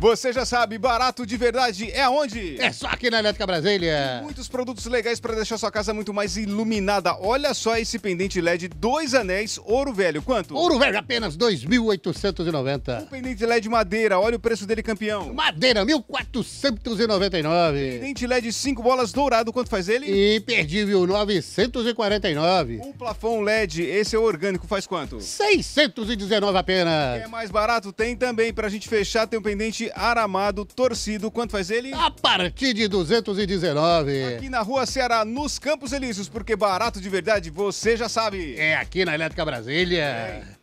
Você já sabe, barato de verdade é onde? É só aqui na Elétrica Brasília. Muitos produtos legais para deixar sua casa muito mais iluminada. Olha só esse pendente LED, dois anéis, ouro velho. Quanto? Ouro velho, apenas 2.890. Um pendente LED madeira, olha o preço dele, campeão. Madeira, 1.499. Pendente LED cinco bolas dourado, quanto faz ele? Imperdível, 949. Um plafon LED, esse é orgânico, faz quanto? 619 apenas. É mais barato? Tem também. para a gente fechar, tem um pendente aramado torcido. Quanto faz ele? A partir de 219. Aqui na Rua Ceará, nos Campos Elíseos, porque barato de verdade você já sabe. É aqui na Elétrica Brasília. É.